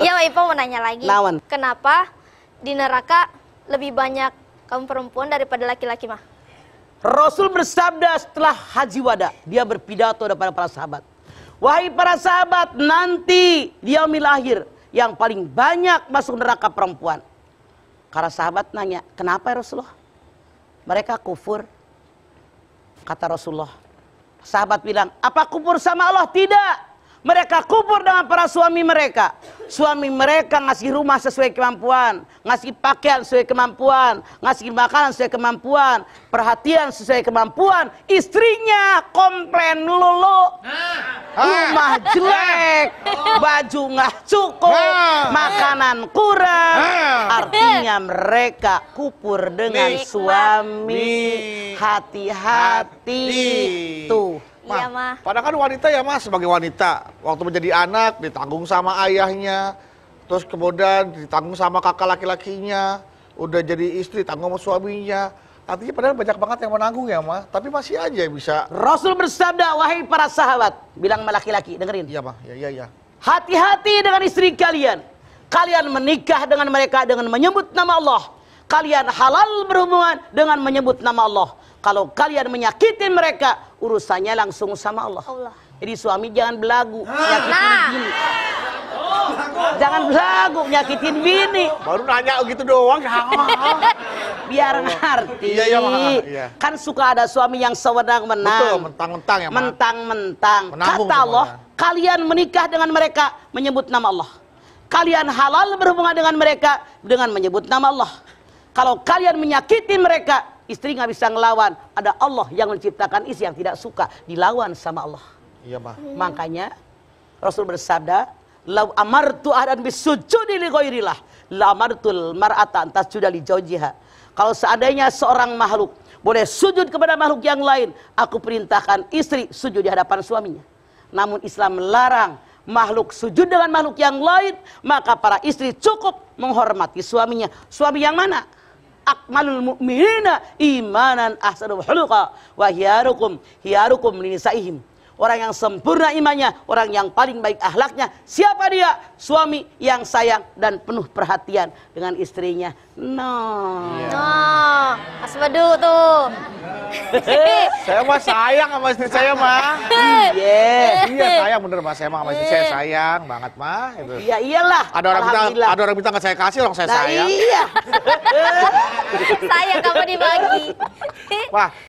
Iya, Ipa mau nanya lagi. Lawan. Kenapa di neraka lebih banyak kaum perempuan daripada laki-laki mah? Rasul bersabda setelah haji wada, dia berpidato kepada para sahabat. Wahai para sahabat, nanti dia yaumil yang paling banyak masuk neraka perempuan. Karena sahabat nanya, kenapa ya Rasulullah? Mereka kufur. Kata Rasulullah. Sahabat bilang, apa kufur sama Allah? Tidak. Mereka kubur dengan para suami mereka. Suami mereka ngasih rumah sesuai kemampuan, ngasih pakaian sesuai kemampuan, ngasih makanan sesuai kemampuan, perhatian sesuai kemampuan. Istrinya komplain lulu, nah. rumah nah. jelek, baju nggak cukup, nah. makanan kurang. Artinya mereka kubur dengan suami. Hati-hati Tuhan. Ma, iya, ma. Padahal kan wanita ya mas, sebagai wanita waktu menjadi anak ditanggung sama ayahnya, terus kemudian ditanggung sama kakak laki-lakinya, udah jadi istri tanggung sama suaminya. Artinya padahal banyak banget yang menanggung ya ma, tapi masih aja bisa. Rasul bersabda, wahai para sahabat, bilang sama laki-laki, dengerin. Iya ma, iya iya. iya. Hati-hati dengan istri kalian. Kalian menikah dengan mereka dengan menyebut nama Allah. Kalian halal berhubungan dengan menyebut nama Allah kalau kalian menyakiti mereka, urusannya langsung sama Allah. Allah. Jadi suami jangan belagu nyakitin nah. bini. Oh, jangan belagu nyakitin bini. Baru nanya gitu doang. Biar ngerti. Iya, iya, iya. Kan suka ada suami yang sewenang-wenang. mentang-mentang ya. Mentang-mentang. Kata Allah, kalian menikah dengan mereka menyebut nama Allah. Kalian halal berhubungan dengan mereka dengan menyebut nama Allah. Kalau kalian menyakiti mereka Istri nggak bisa ngelawan. Ada Allah yang menciptakan istri yang tidak suka. Dilawan sama Allah. Iya, Pak. Hmm. Makanya Rasul bersabda, "Lau amartu adan bisujudi li ghairillah, la amartul mar'ata an tasjuda li jawjiha. Kalau seandainya seorang makhluk boleh sujud kepada makhluk yang lain, aku perintahkan istri sujud di hadapan suaminya. Namun Islam melarang makhluk sujud dengan makhluk yang lain, maka para istri cukup menghormati suaminya. Suami yang mana? akmalul mu'minina imanan ahsanu khuluqa wa hiyarukum hiyarukum linisaihim. Orang yang sempurna imannya, orang yang paling baik ahlaknya. Siapa dia? Suami yang sayang dan penuh perhatian dengan istrinya. No. No. asmadu tuh. Eh, saya mah sayang sama istri saya mah. Iya. Iya, sayang bener mas emang sama istri saya eh. sayang banget mah itu. Iya iyalah. Ada orang minta ada orang minta nggak saya kasih orang saya nah, sayang. Iya. sayang kamu dibagi. Wah